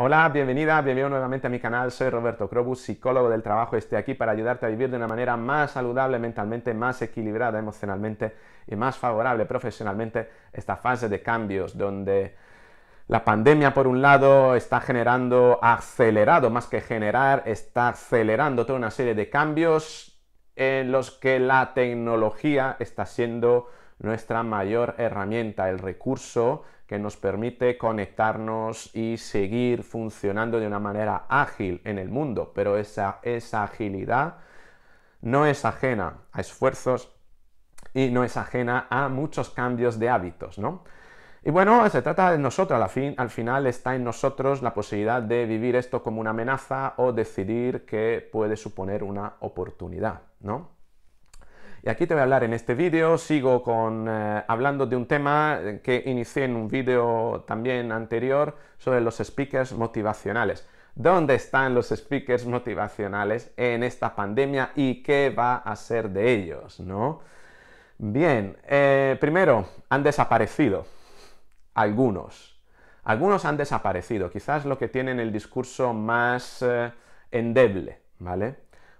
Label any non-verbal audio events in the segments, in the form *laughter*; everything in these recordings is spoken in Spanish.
Hola, bienvenida, bienvenido nuevamente a mi canal. Soy Roberto Crobus, psicólogo del trabajo y estoy aquí para ayudarte a vivir de una manera más saludable mentalmente, más equilibrada emocionalmente y más favorable profesionalmente esta fase de cambios donde la pandemia, por un lado, está generando, acelerado, más que generar, está acelerando toda una serie de cambios en los que la tecnología está siendo nuestra mayor herramienta, el recurso que nos permite conectarnos y seguir funcionando de una manera ágil en el mundo, pero esa, agilidad no es ajena a esfuerzos y no es ajena a muchos cambios de hábitos, ¿no? Y bueno, se trata de nosotros, al, al final está en nosotros la posibilidad de vivir esto como una amenaza o decidir que puede suponer una oportunidad, ¿no? Y aquí te voy a hablar en este vídeo, sigo con, eh, hablando de un tema eh, que inicié en un vídeo también anterior sobre los speakers motivacionales. ¿Dónde están los speakers motivacionales en esta pandemia y qué va a ser de ellos, no? Bien, eh, primero, han desaparecido algunos. Algunos han desaparecido, quizás lo que tienen el discurso más endeble, ¿vale?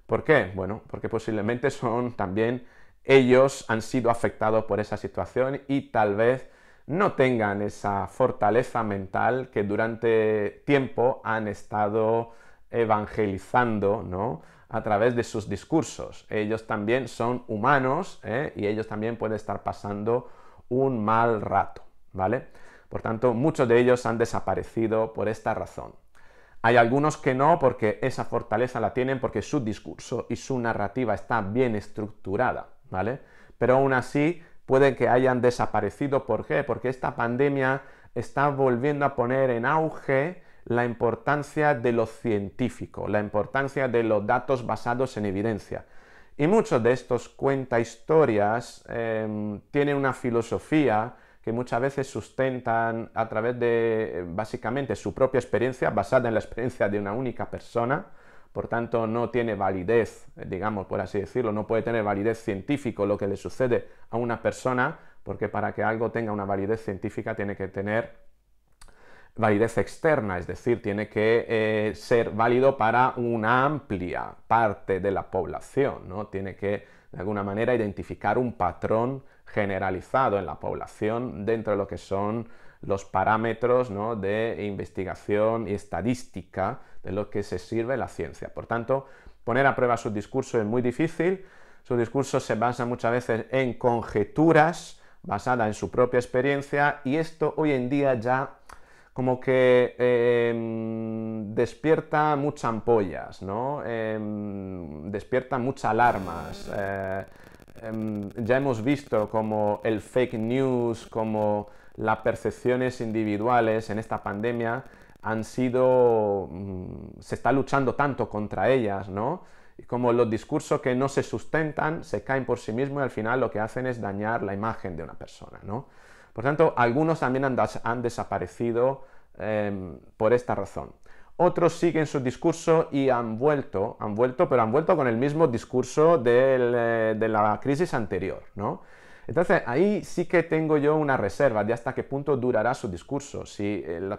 ¿Por qué? Bueno, porque posiblemente son también ellos han sido afectados por esa situación y tal vez no tengan esa fortaleza mental que durante tiempo han estado evangelizando, ¿no? A través de sus discursos. Ellos también son humanos ¿eh? y ellos también pueden estar pasando un mal rato, ¿vale? Por tanto, muchos de ellos han desaparecido por esta razón. Hay algunos que no porque esa fortaleza la tienen porque su discurso y su narrativa está bien estructurada. ¿vale? Pero aún así pueden que hayan desaparecido. ¿Por qué? Porque esta pandemia está volviendo a poner en auge la importancia de lo científico, la importancia de los datos basados en evidencia. Y muchos de estos cuentahistorias historias, em, tienen una filosofía que muchas veces sustentan a través de eh, básicamente su propia experiencia, basada en la experiencia de una única persona, por tanto no tiene validez, eh, digamos por así decirlo, no puede tener validez científico lo que le sucede a una persona, porque para que algo tenga una validez científica tiene que tener validez externa, es decir, tiene que eh, ser válido para una amplia parte de la población, ¿no? Tiene que, de alguna manera, identificar un patrón generalizado en la población dentro de lo que son los parámetros de investigación y estadística de lo que se sirve la ciencia. Por tanto, poner a prueba su discurso es muy difícil, su discurso se basa muchas veces en conjeturas basadas en su propia experiencia y esto hoy en día ya como que em, despierta muchas ampollas, em, despierta muchas alarmas. Eh, em, ya hemos visto como el fake news, como las percepciones individuales en esta pandemia han sido, mm, se está luchando tanto contra ellas, ¿no? Como los discursos que no se sustentan, se caen por sí mismos y al final lo que hacen es dañar la imagen de una persona, ¿no? Por tanto, algunos también han, desaparecido em, por esta razón. Otros siguen su discurso y han vuelto, han vuelto, pero han vuelto con el mismo discurso eh, de la crisis anterior, ¿no? Entonces ahí sí que tengo yo una reserva de hasta qué punto durará su discurso. Eh,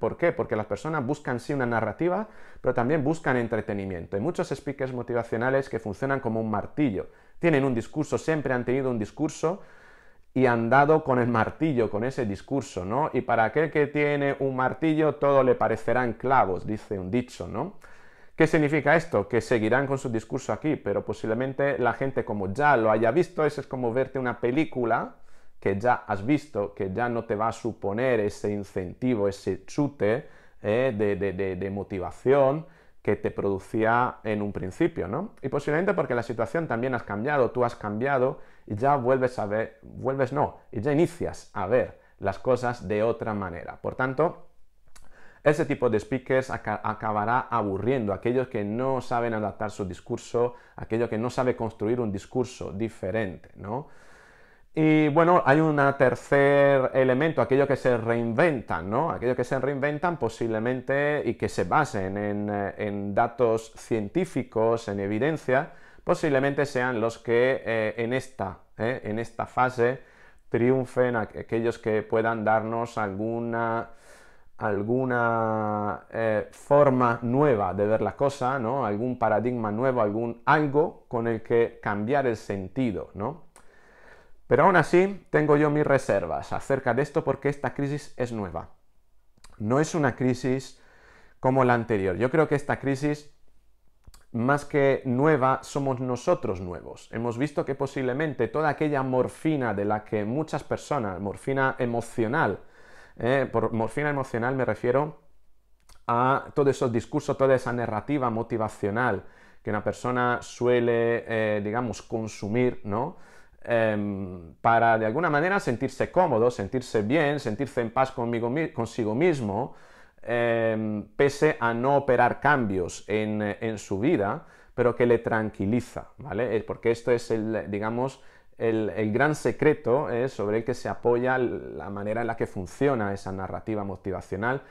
¿por, qué? Porque las personas buscan sí una narrativa, pero también buscan entretenimiento. Hay muchos speakers motivacionales que funcionan como un martillo. Tienen un discurso, siempre han tenido un discurso y han dado con el martillo, con ese discurso, ¿no? Y para aquel que tiene un martillo todo le parecerán clavos, dice un dicho, ¿no? ¿Qué significa esto? Que seguirán con su discurso aquí, pero posiblemente la gente como ya lo haya visto, eso es como verte una película que ya has visto, que ya no te va a suponer ese incentivo, ese chute eh, de, de motivación que te producía en un principio, ¿no? Y posiblemente porque la situación también has cambiado, tú has cambiado y ya vuelves a ver, vuelves no, y ya inicias a ver las cosas de otra manera. Por tanto, ese tipo de speakers acabará aburriendo a aquellos que no saben adaptar su discurso, aquellos que no saben construir un discurso diferente, ¿no? Y bueno, hay un tercer elemento, aquellos que se reinventan, ¿no? Aquellos que se reinventan posiblemente y que se basen en, datos científicos, en evidencia, posiblemente sean los que eh, en, esta, ¿eh? en esta fase triunfen, aquellos que puedan darnos alguna alguna eh, forma nueva de ver la cosa, ¿no? Algún paradigma nuevo, algún algo con el que cambiar el sentido, ¿no? Pero aún así, tengo yo mis reservas acerca de esto porque esta crisis es nueva. No es una crisis como la anterior. Yo creo que esta crisis, más que nueva, somos nosotros nuevos. Hemos visto que posiblemente toda aquella morfina de la que muchas personas, morfina emocional, eh, por morfina emocional me refiero a todos esos discursos, toda esa narrativa motivacional que una persona suele, eh, digamos, consumir, ¿no? Em, para de alguna manera sentirse cómodo, sentirse bien, sentirse en paz conmigo, consigo mismo, em, pese a no operar cambios en, en, su vida, pero que le tranquiliza, ¿vale? Eh, porque esto es el, digamos, el, gran secreto sobre el que se apoya la manera en la que funciona esa narrativa motivacional.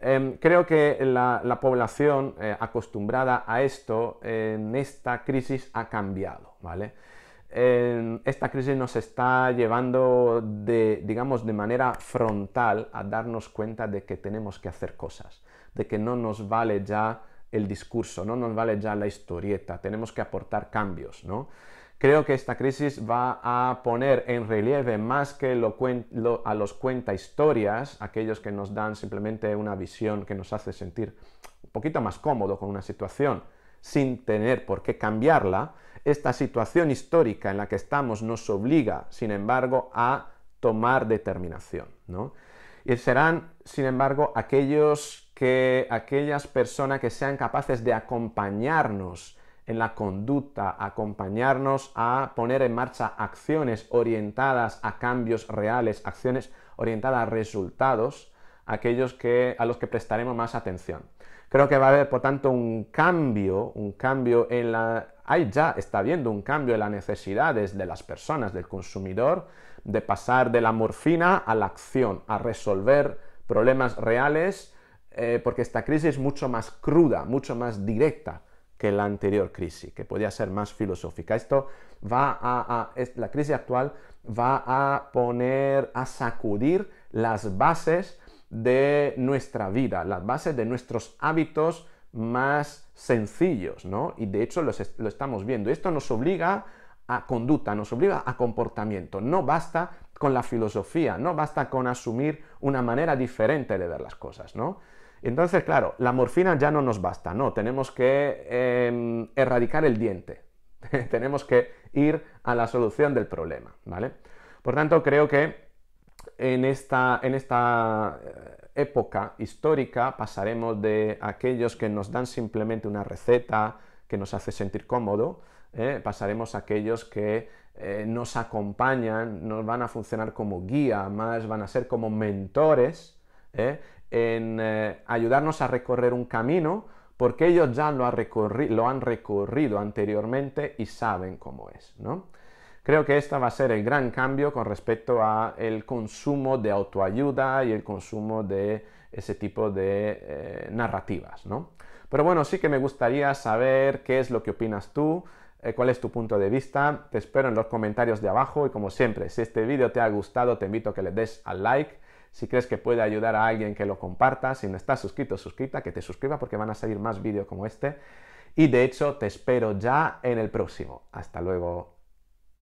Em, creo que la, población eh, acostumbrada a esto en esta crisis ha cambiado, ¿vale? Em, esta crisis nos está llevando de, digamos, de manera frontal a darnos cuenta de que tenemos que hacer cosas, de que no nos vale ya el discurso, no nos vale ya la historieta, tenemos que aportar cambios, ¿no? Creo que esta crisis va a poner en relieve más que a los cuenta historias, aquellos que nos dan simplemente una visión que nos hace sentir un poquito más cómodo con una situación sin tener por qué cambiarla, esta situación histórica en la que estamos nos obliga, sin embargo, a tomar determinación. ¿no? Y serán, sin embargo, aquellos que, aquellas personas que sean capaces de acompañarnos en la conducta, acompañarnos a poner en marcha acciones orientadas a cambios reales, acciones orientadas a resultados, aquellos a los que prestaremos más atención. Creo que va a haber, por tanto, un cambio, un cambio en la... Ahí ya está habiendo un cambio en las necesidades de las personas, del consumidor, de pasar de la morfina a la acción, a resolver problemas reales, eh, porque esta crisis es mucho más cruda, mucho más directa que la anterior crisis, que podía ser más filosófica. Esto va a, la crisis actual va a poner, a sacudir las bases de nuestra vida, las bases de nuestros hábitos más sencillos, ¿no? Y de hecho lo estamos viendo. Esto nos obliga a conducta, nos obliga a comportamiento. No basta con la filosofía, no basta con asumir una manera diferente de ver las cosas, ¿no? Entonces, claro, la morfina ya no nos basta, no, tenemos que em, erradicar el diente, *laughs* tenemos que ir a la solución del problema, ¿vale? Por tanto, creo que en esta, en esta eh, época histórica pasaremos de aquellos que nos dan simplemente una receta que nos hace sentir cómodo, ¿eh? pasaremos a aquellos que eh, nos acompañan, nos van a funcionar como guía, más van a ser como mentores, en eh, ayudarnos a recorrer un camino porque ellos ya lo, han recorrido anteriormente y saben cómo es, ¿no? Creo que este va a ser el gran cambio con respecto al consumo de autoayuda y el consumo de ese tipo de eh, narrativas, ¿no? Pero bueno, sí que me gustaría saber qué es lo que opinas tú, eh, cuál es tu punto de vista. Te espero en los comentarios de abajo y como siempre, si este vídeo te ha gustado, te invito a que le des al like si crees que puede ayudar a alguien que lo comparta, si no estás suscrito, suscrita, que te suscriba porque van a salir más vídeos como este. Y de hecho te espero ya en el próximo. Hasta luego.